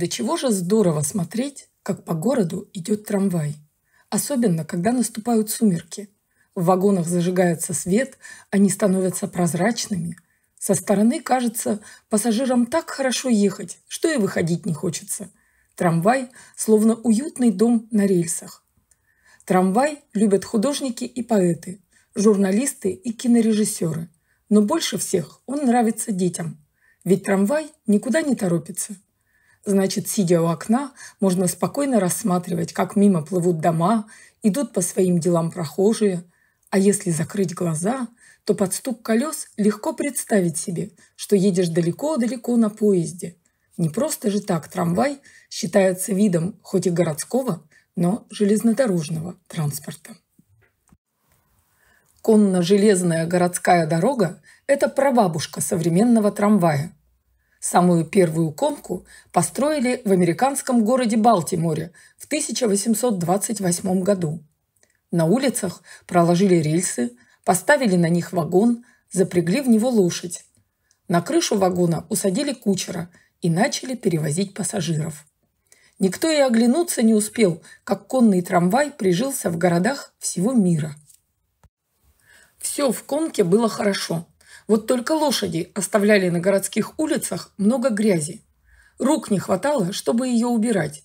До чего же здорово смотреть, как по городу идет трамвай. Особенно, когда наступают сумерки. В вагонах зажигается свет, они становятся прозрачными. Со стороны кажется, пассажирам так хорошо ехать, что и выходить не хочется. Трамвай словно уютный дом на рельсах. Трамвай любят художники и поэты, журналисты и кинорежиссеры. Но больше всех он нравится детям. Ведь трамвай никуда не торопится – Значит, сидя у окна, можно спокойно рассматривать, как мимо плывут дома, идут по своим делам прохожие. А если закрыть глаза, то под стук колес легко представить себе, что едешь далеко-далеко на поезде. Не просто же так трамвай считается видом хоть и городского, но железнодорожного транспорта. Конно-железная городская дорога – это прабабушка современного трамвая – Самую первую конку построили в американском городе Балтиморе в 1828 году. На улицах проложили рельсы, поставили на них вагон, запрягли в него лошадь. На крышу вагона усадили кучера и начали перевозить пассажиров. Никто и оглянуться не успел, как конный трамвай прижился в городах всего мира. Все в конке было хорошо – вот только лошади оставляли на городских улицах много грязи. Рук не хватало, чтобы ее убирать.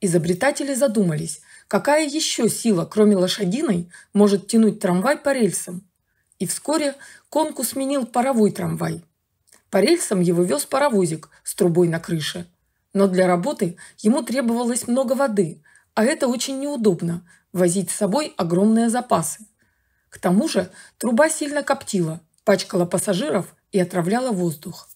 Изобретатели задумались, какая еще сила, кроме лошадиной, может тянуть трамвай по рельсам. И вскоре конку сменил паровой трамвай. По рельсам его вез паровозик с трубой на крыше. Но для работы ему требовалось много воды, а это очень неудобно – возить с собой огромные запасы. К тому же труба сильно коптила, пачкала пассажиров и отравляла воздух.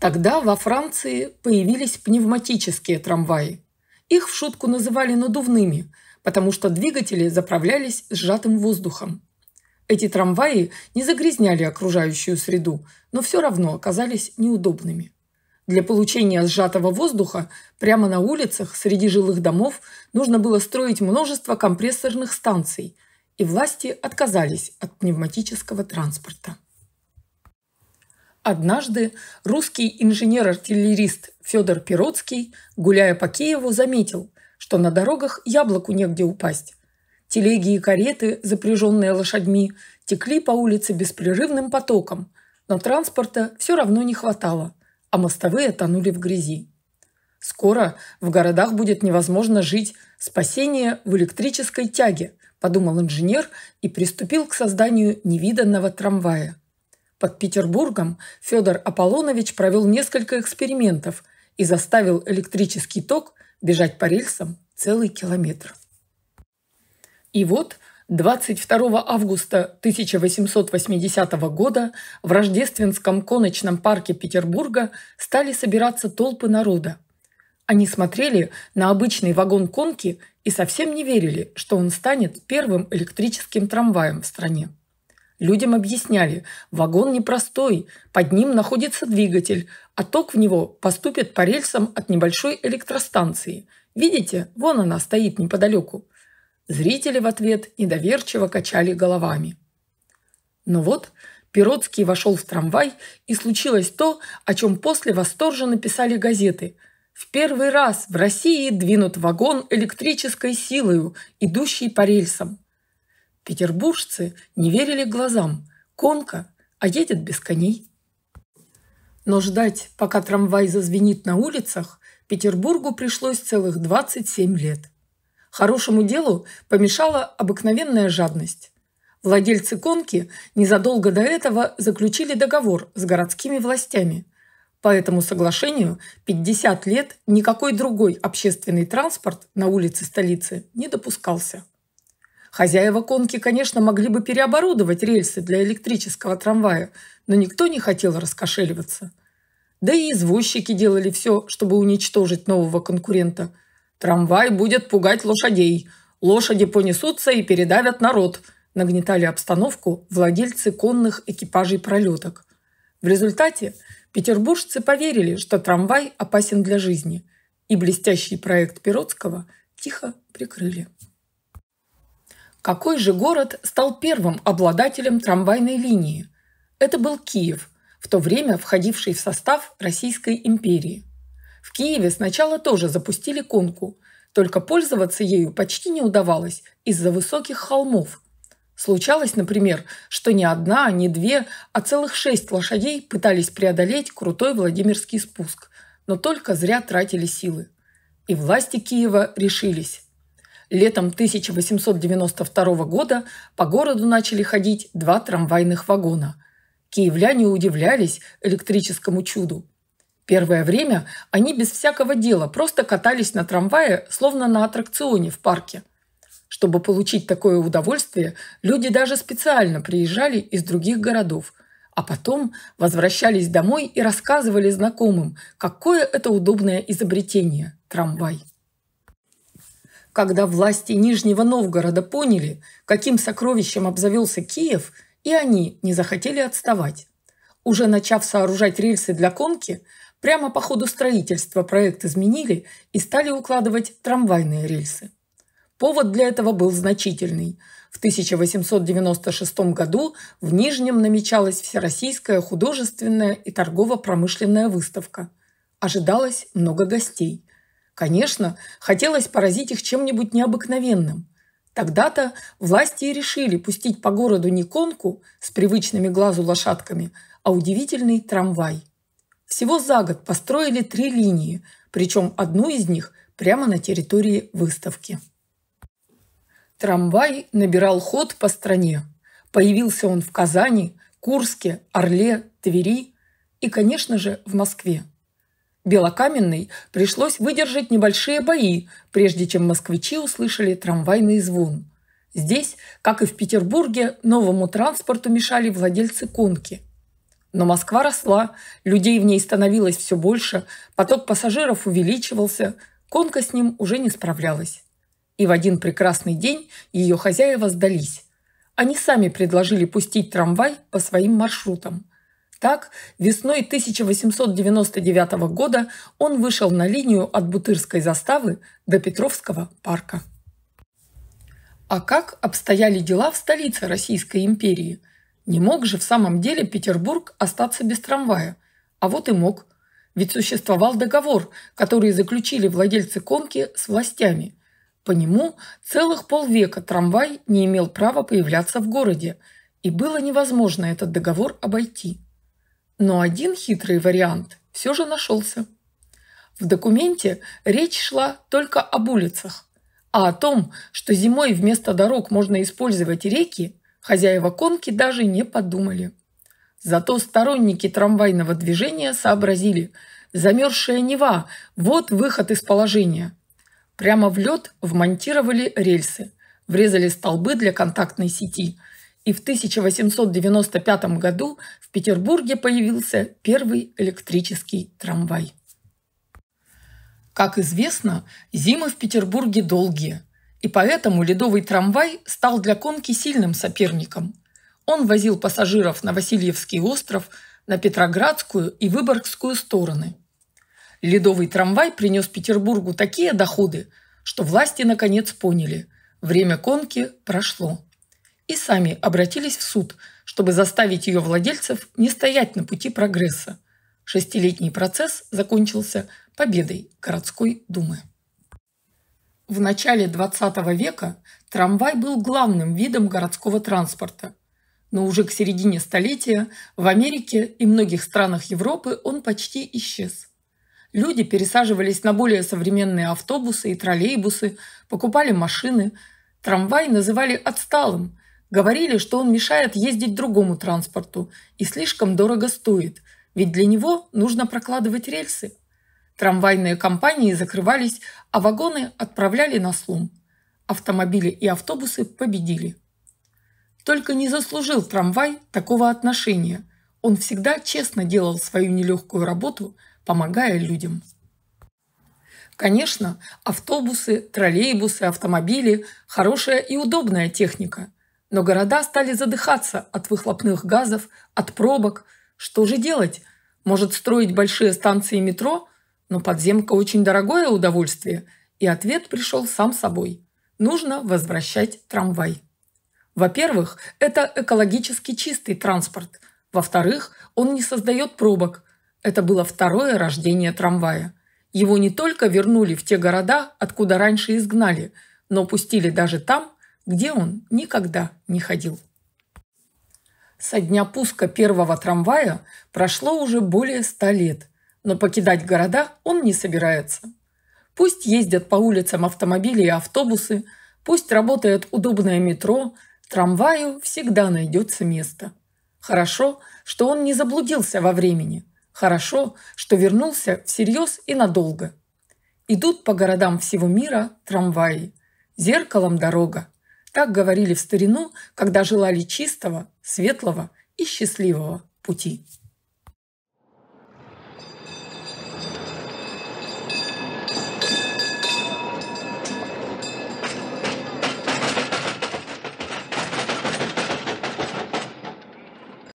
Тогда во Франции появились пневматические трамваи. Их в шутку называли надувными, потому что двигатели заправлялись сжатым воздухом. Эти трамваи не загрязняли окружающую среду, но все равно оказались неудобными. Для получения сжатого воздуха прямо на улицах среди жилых домов нужно было строить множество компрессорных станций, и власти отказались от пневматического транспорта. Однажды русский инженер-артиллерист Федор Пироцкий, гуляя по Киеву, заметил, что на дорогах яблоку негде упасть. Телеги и кареты, запряженные лошадьми, текли по улице беспрерывным потоком, но транспорта все равно не хватало, а мостовые тонули в грязи. Скоро в городах будет невозможно жить. Спасение в электрической тяге, подумал инженер и приступил к созданию невиданного трамвая. Под Петербургом Федор Аполлонович провел несколько экспериментов и заставил электрический ток бежать по рельсам целый километр. И вот 22 августа 1880 года в рождественском коночном парке Петербурга стали собираться толпы народа, они смотрели на обычный вагон конки и совсем не верили, что он станет первым электрическим трамваем в стране. Людям объясняли, вагон непростой, под ним находится двигатель, а ток в него поступит по рельсам от небольшой электростанции. Видите, вон она стоит неподалеку. Зрители в ответ недоверчиво качали головами. Но ну вот Пиротский вошел в трамвай, и случилось то, о чем после восторженно писали газеты – в первый раз в России двинут вагон электрической силою, идущий по рельсам. Петербуржцы не верили глазам. Конка, а едет без коней. Но ждать, пока трамвай зазвенит на улицах, Петербургу пришлось целых 27 лет. Хорошему делу помешала обыкновенная жадность. Владельцы конки незадолго до этого заключили договор с городскими властями – по этому соглашению 50 лет никакой другой общественный транспорт на улице столицы не допускался. Хозяева конки, конечно, могли бы переоборудовать рельсы для электрического трамвая, но никто не хотел раскошеливаться. Да и извозчики делали все, чтобы уничтожить нового конкурента. «Трамвай будет пугать лошадей. Лошади понесутся и передавят народ», – нагнетали обстановку владельцы конных экипажей пролеток. В результате Петербуржцы поверили, что трамвай опасен для жизни, и блестящий проект Пиротского тихо прикрыли. Какой же город стал первым обладателем трамвайной линии? Это был Киев, в то время входивший в состав Российской империи. В Киеве сначала тоже запустили конку, только пользоваться ею почти не удавалось из-за высоких холмов Случалось, например, что не одна, не две, а целых шесть лошадей пытались преодолеть крутой Владимирский спуск, но только зря тратили силы. И власти Киева решились. Летом 1892 года по городу начали ходить два трамвайных вагона. Киевляне удивлялись электрическому чуду. Первое время они без всякого дела просто катались на трамвае, словно на аттракционе в парке – чтобы получить такое удовольствие, люди даже специально приезжали из других городов, а потом возвращались домой и рассказывали знакомым, какое это удобное изобретение – трамвай. Когда власти Нижнего Новгорода поняли, каким сокровищем обзавелся Киев, и они не захотели отставать. Уже начав сооружать рельсы для конки, прямо по ходу строительства проект изменили и стали укладывать трамвайные рельсы. Повод для этого был значительный. В 1896 году в Нижнем намечалась Всероссийская художественная и торгово-промышленная выставка. Ожидалось много гостей. Конечно, хотелось поразить их чем-нибудь необыкновенным. Тогда-то власти и решили пустить по городу не конку с привычными глазу лошадками, а удивительный трамвай. Всего за год построили три линии, причем одну из них прямо на территории выставки. Трамвай набирал ход по стране. Появился он в Казани, Курске, Орле, Твери и, конечно же, в Москве. Белокаменной пришлось выдержать небольшие бои, прежде чем москвичи услышали трамвайный звон. Здесь, как и в Петербурге, новому транспорту мешали владельцы конки. Но Москва росла, людей в ней становилось все больше, поток пассажиров увеличивался, конка с ним уже не справлялась. И в один прекрасный день ее хозяева сдались. Они сами предложили пустить трамвай по своим маршрутам. Так, весной 1899 года он вышел на линию от Бутырской заставы до Петровского парка. А как обстояли дела в столице Российской империи? Не мог же в самом деле Петербург остаться без трамвая. А вот и мог. Ведь существовал договор, который заключили владельцы конки с властями – по нему целых полвека трамвай не имел права появляться в городе, и было невозможно этот договор обойти. Но один хитрый вариант все же нашелся. В документе речь шла только об улицах, а о том, что зимой вместо дорог можно использовать реки, хозяева конки даже не подумали. Зато сторонники трамвайного движения сообразили – замерзшая Нева – вот выход из положения – Прямо в лед вмонтировали рельсы, врезали столбы для контактной сети, и в 1895 году в Петербурге появился первый электрический трамвай. Как известно, зимы в Петербурге долгие, и поэтому ледовый трамвай стал для конки сильным соперником. Он возил пассажиров на Васильевский остров, на Петроградскую и Выборгскую стороны – Ледовый трамвай принес Петербургу такие доходы, что власти наконец поняли – время конки прошло. И сами обратились в суд, чтобы заставить ее владельцев не стоять на пути прогресса. Шестилетний процесс закончился победой городской думы. В начале XX века трамвай был главным видом городского транспорта, но уже к середине столетия в Америке и многих странах Европы он почти исчез – Люди пересаживались на более современные автобусы и троллейбусы, покупали машины. Трамвай называли «отсталым», говорили, что он мешает ездить другому транспорту и слишком дорого стоит, ведь для него нужно прокладывать рельсы. Трамвайные компании закрывались, а вагоны отправляли на слом. Автомобили и автобусы победили. Только не заслужил трамвай такого отношения. Он всегда честно делал свою нелегкую работу – помогая людям. Конечно, автобусы, троллейбусы, автомобили – хорошая и удобная техника. Но города стали задыхаться от выхлопных газов, от пробок. Что же делать? Может строить большие станции метро? Но подземка очень дорогое удовольствие. И ответ пришел сам собой. Нужно возвращать трамвай. Во-первых, это экологически чистый транспорт. Во-вторых, он не создает пробок – это было второе рождение трамвая. Его не только вернули в те города, откуда раньше изгнали, но пустили даже там, где он никогда не ходил. Со дня пуска первого трамвая прошло уже более ста лет, но покидать города он не собирается. Пусть ездят по улицам автомобили и автобусы, пусть работает удобное метро, трамваю всегда найдется место. Хорошо, что он не заблудился во времени – Хорошо, что вернулся всерьез и надолго. Идут по городам всего мира трамваи. Зеркалом дорога. Так говорили в старину, когда желали чистого, светлого и счастливого пути.